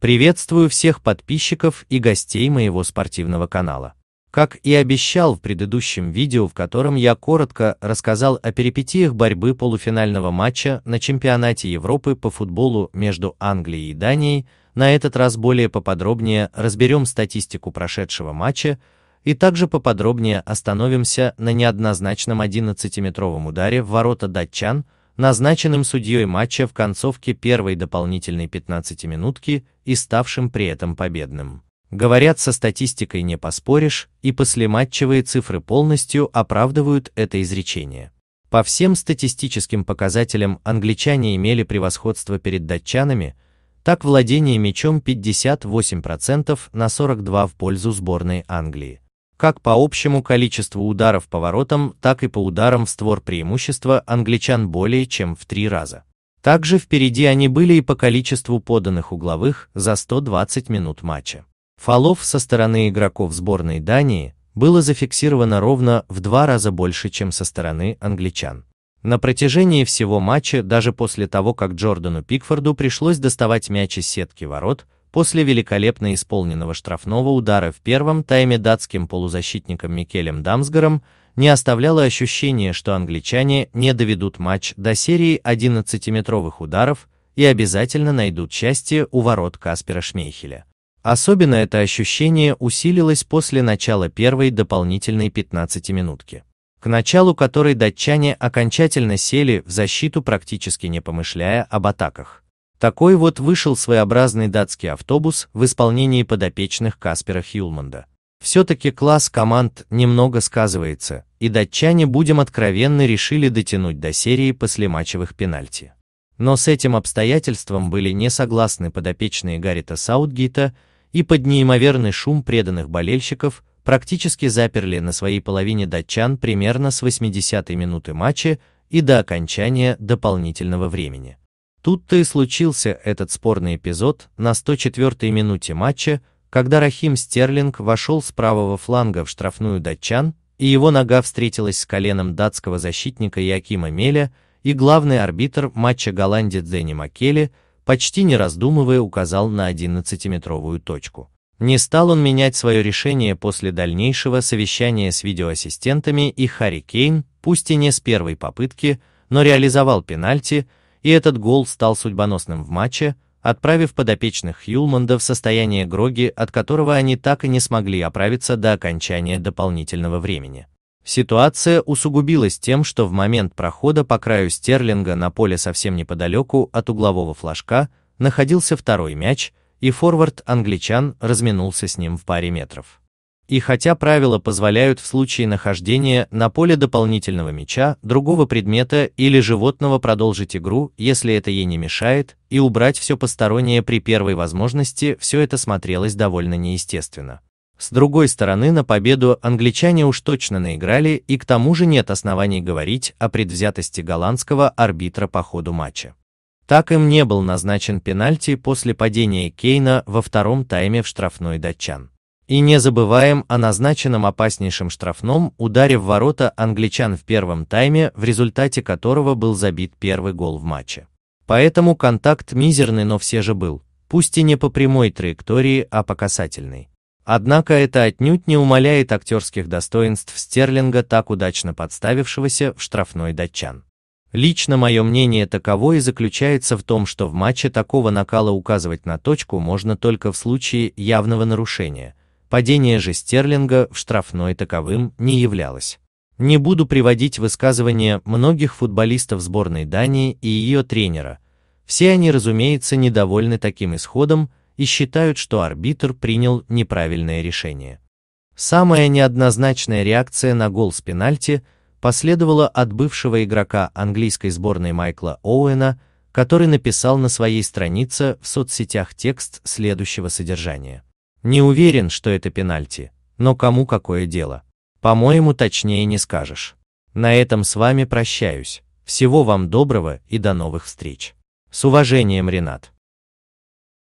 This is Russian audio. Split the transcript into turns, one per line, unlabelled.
Приветствую всех подписчиков и гостей моего спортивного канала. Как и обещал в предыдущем видео, в котором я коротко рассказал о перипетиях борьбы полуфинального матча на чемпионате Европы по футболу между Англией и Данией, на этот раз более поподробнее разберем статистику прошедшего матча и также поподробнее остановимся на неоднозначном 11-метровом ударе в ворота датчан, назначенным судьей матча в концовке первой дополнительной 15-минутки и ставшим при этом победным. Говорят, со статистикой не поспоришь, и послематчевые цифры полностью оправдывают это изречение. По всем статистическим показателям англичане имели превосходство перед датчанами, так владение мячом 58% на 42% в пользу сборной Англии как по общему количеству ударов по воротам, так и по ударам в створ преимущества англичан более чем в три раза. Также впереди они были и по количеству поданных угловых за 120 минут матча. Фолов со стороны игроков сборной Дании было зафиксировано ровно в два раза больше, чем со стороны англичан. На протяжении всего матча, даже после того, как Джордану Пикфорду пришлось доставать мяч из сетки ворот, После великолепно исполненного штрафного удара в первом тайме датским полузащитником Микелем Дамсгаром не оставляло ощущение, что англичане не доведут матч до серии 11-метровых ударов и обязательно найдут счастье у ворот Каспера Шмейхеля. Особенно это ощущение усилилось после начала первой дополнительной 15-минутки, к началу которой датчане окончательно сели в защиту практически не помышляя об атаках. Такой вот вышел своеобразный датский автобус в исполнении подопечных Каспера Хьюлманда. Все-таки класс команд немного сказывается, и датчане, будем откровенны, решили дотянуть до серии послематчевых пенальти. Но с этим обстоятельством были не согласны подопечные Гаррита Саутгейта и под неимоверный шум преданных болельщиков практически заперли на своей половине датчан примерно с 80-й минуты матча и до окончания дополнительного времени. Тут-то и случился этот спорный эпизод на 104-й минуте матча, когда Рахим Стерлинг вошел с правого фланга в штрафную датчан, и его нога встретилась с коленом датского защитника Якима Меля, и главный арбитр матча Голландии Дэнни Маккелли, почти не раздумывая, указал на 11-метровую точку. Не стал он менять свое решение после дальнейшего совещания с видеоассистентами, и Харри Кейн, пусть и не с первой попытки, но реализовал пенальти, и этот гол стал судьбоносным в матче, отправив подопечных Юлманда в состояние Гроги, от которого они так и не смогли оправиться до окончания дополнительного времени. Ситуация усугубилась тем, что в момент прохода по краю Стерлинга на поле совсем неподалеку от углового флажка находился второй мяч, и форвард англичан разминулся с ним в паре метров. И хотя правила позволяют в случае нахождения на поле дополнительного мяча, другого предмета или животного продолжить игру, если это ей не мешает, и убрать все постороннее при первой возможности, все это смотрелось довольно неестественно. С другой стороны, на победу англичане уж точно наиграли, и к тому же нет оснований говорить о предвзятости голландского арбитра по ходу матча. Так им не был назначен пенальти после падения Кейна во втором тайме в штрафной датчан. И не забываем о назначенном опаснейшем штрафном ударе в ворота англичан в первом тайме, в результате которого был забит первый гол в матче. Поэтому контакт мизерный, но все же был, пусть и не по прямой траектории, а по касательной. Однако это отнюдь не умаляет актерских достоинств Стерлинга, так удачно подставившегося в штрафной датчан. Лично мое мнение таково и заключается в том, что в матче такого накала указывать на точку можно только в случае явного нарушения, Падение же стерлинга в штрафной таковым не являлось. Не буду приводить высказывания многих футболистов сборной Дании и ее тренера. Все они, разумеется, недовольны таким исходом и считают, что арбитр принял неправильное решение. Самая неоднозначная реакция на гол с пенальти последовала от бывшего игрока английской сборной Майкла Оуэна, который написал на своей странице в соцсетях текст следующего содержания. Не уверен, что это пенальти, но кому какое дело. По-моему, точнее не скажешь. На этом с вами прощаюсь. Всего вам доброго и до новых встреч. С уважением, Ренат.